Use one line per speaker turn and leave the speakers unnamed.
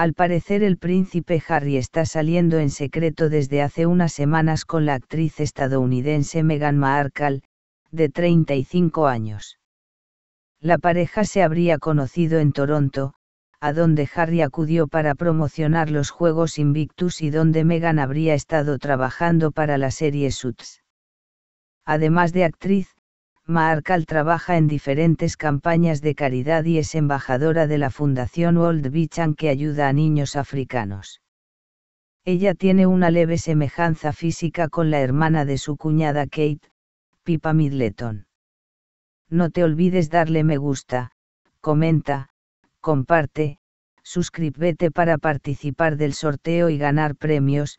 Al parecer el príncipe Harry está saliendo en secreto desde hace unas semanas con la actriz estadounidense Meghan Markle, de 35 años. La pareja se habría conocido en Toronto, a donde Harry acudió para promocionar los Juegos Invictus y donde Meghan habría estado trabajando para la serie Suits. Además de actriz, Maharkal trabaja en diferentes campañas de caridad y es embajadora de la Fundación Old Bichan que ayuda a niños africanos. Ella tiene una leve semejanza física con la hermana de su cuñada Kate, Pipa Midleton. No te olvides darle me gusta, comenta, comparte, suscríbete para participar del sorteo y ganar premios,